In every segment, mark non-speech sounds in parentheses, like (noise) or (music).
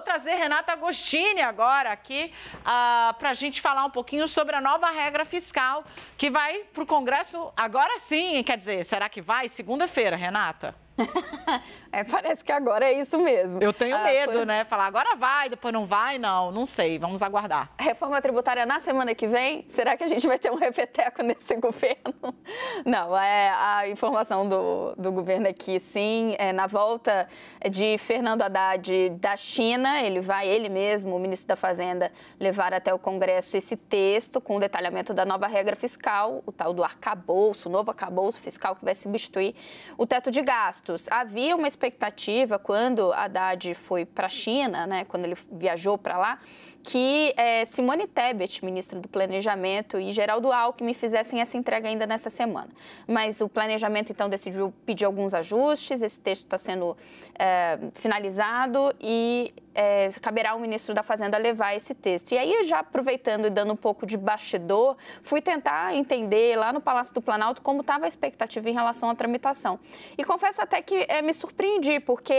Vou trazer Renata Agostini agora aqui uh, ah, para a gente falar um pouquinho sobre a nova regra fiscal que vai para o Congresso agora sim. Quer dizer, será que vai? Segunda-feira, Renata. (laughs) é, parece que agora é isso mesmo. Eu tenho ah, medo, foi... né? Falar agora vai, depois não vai, não. Não sei, vamos aguardar. reforma tributária na semana que vem, será que a gente vai ter um repeteco (laughs) nesse governo? Não, é, a informação do, do governo é que sim, é, na volta de Fernando Haddad da China, ele vai, ele mesmo, o ministro da Fazenda, levar até o Congresso esse texto com o detalhamento da nova regra fiscal, o tal do arcabouço, o novo arcabouço fiscal que vai substituir o teto de gastos fatos, havia uma expectativa quando Haddad foi para a China, né, quando ele viajou para lá, que é, Simone Tebet, ministra do Planejamento, e Geraldo Alckmin fizessem essa entrega ainda nessa semana. Mas o planejamento, então, decidiu pedir alguns ajustes, esse texto está sendo é, finalizado e é, caberá ao ministro da Fazenda levar esse texto. E aí, já aproveitando e dando um pouco de bastidor, fui tentar entender lá no Palácio do Planalto como estava a expectativa em relação à tramitação. E confesso até que é, me surpreendi, porque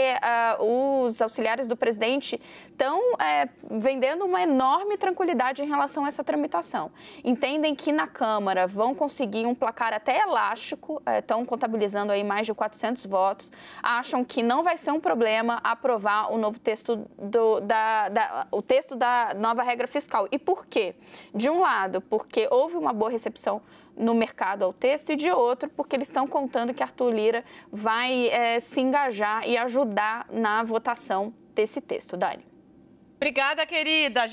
uh, os auxiliares do presidente estão é, vendendo uma enorme tranquilidade em relação a essa tramitação. Entendem que na Câmara vão conseguir um placar até elástico, estão é, contabilizando aí mais de 400 votos, acham que não vai ser um problema aprovar o novo texto do, da, da, o texto da nova regra fiscal. E por quê? De um lado, porque houve uma boa recepção no mercado ao texto e de outro porque eles estão contando que Arthur Lira vai é, se engajar e ajudar na votação desse texto. Dani. Obrigada, querida.